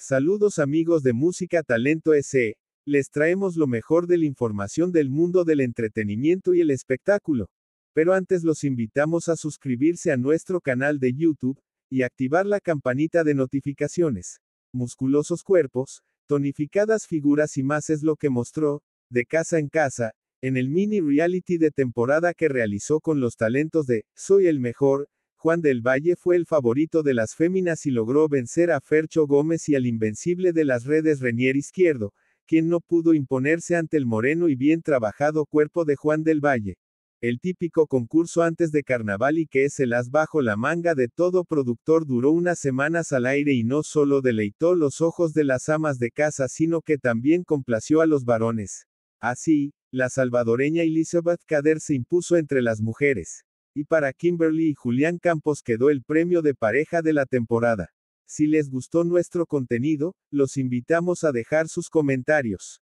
Saludos amigos de Música Talento S. E. Les traemos lo mejor de la información del mundo del entretenimiento y el espectáculo. Pero antes los invitamos a suscribirse a nuestro canal de YouTube y activar la campanita de notificaciones. Musculosos cuerpos, tonificadas figuras y más es lo que mostró, de casa en casa, en el mini reality de temporada que realizó con los talentos de Soy el Mejor, Juan del Valle fue el favorito de las féminas y logró vencer a Fercho Gómez y al invencible de las redes Renier Izquierdo, quien no pudo imponerse ante el moreno y bien trabajado cuerpo de Juan del Valle. El típico concurso antes de carnaval y que es el as bajo la manga de todo productor duró unas semanas al aire y no solo deleitó los ojos de las amas de casa, sino que también complació a los varones. Así, la salvadoreña Elizabeth Cader se impuso entre las mujeres. Y para Kimberly y Julián Campos quedó el premio de pareja de la temporada. Si les gustó nuestro contenido, los invitamos a dejar sus comentarios.